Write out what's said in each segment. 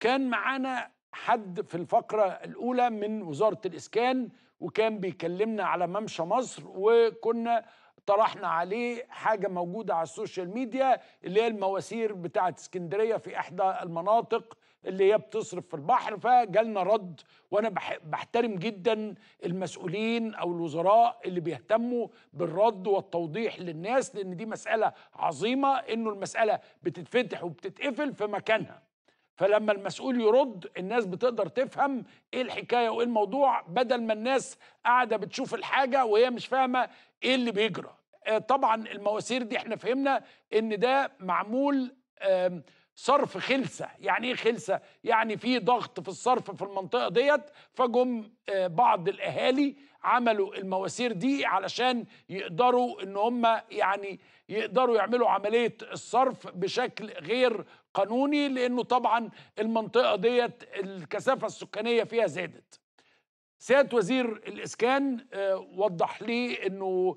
كان معانا حد في الفقرة الأولى من وزارة الإسكان وكان بيكلمنا على ممشى مصر وكنا طرحنا عليه حاجة موجودة على السوشيال ميديا اللي هي المواسير بتاعة اسكندرية في إحدى المناطق اللي هي بتصرف في البحر فجالنا رد وانا بحترم جدا المسؤولين او الوزراء اللي بيهتموا بالرد والتوضيح للناس لان دي مساله عظيمه انه المساله بتتفتح وبتتقفل في مكانها فلما المسؤول يرد الناس بتقدر تفهم ايه الحكايه وايه الموضوع بدل ما الناس قاعده بتشوف الحاجه وهي مش فاهمه ايه اللي بيجرى آه، طبعا المواسير دي احنا فهمنا ان ده معمول صرف خلسه يعني ايه خلسه يعني في ضغط في الصرف في المنطقه ديت فجم آه، بعض الاهالي عملوا المواسير دي علشان يقدروا ان هم يعني يقدروا يعملوا عمليه الصرف بشكل غير قانوني لانه طبعا المنطقه ديت الكثافه السكانيه فيها زادت سياده وزير الاسكان آه، وضح لي انه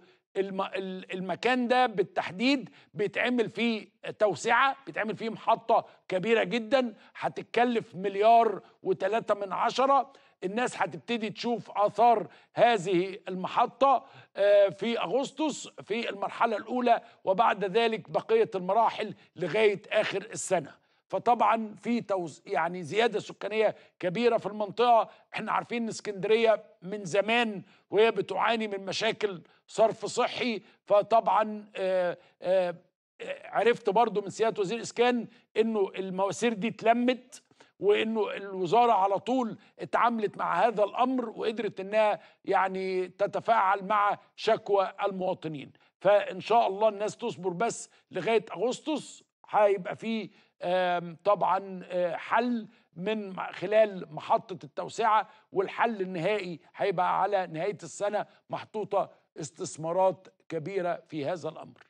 المكان ده بالتحديد بيتعمل فيه توسعة بيتعمل فيه محطة كبيرة جدا هتتكلف مليار وثلاثة من عشرة الناس هتبتدي تشوف آثار هذه المحطة آه، في أغسطس في المرحلة الأولى وبعد ذلك بقية المراحل لغاية آخر السنة فطبعا في توز يعني زياده سكانيه كبيره في المنطقه احنا عارفين ان اسكندريه من زمان وهي بتعاني من مشاكل صرف صحي فطبعا آآ آه، آآ آه، عرفت برضو من سياده وزير الاسكان انه المواسير دي اتلمت وانه الوزاره على طول اتعاملت مع هذا الامر وقدرت انها يعني تتفاعل مع شكوى المواطنين فان شاء الله الناس تصبر بس لغايه اغسطس هيبقى في طبعا آه، حل من خلال محطة التوسعة والحل النهائي هيبقى على نهاية السنة محطوطة استثمارات كبيرة في هذا الأمر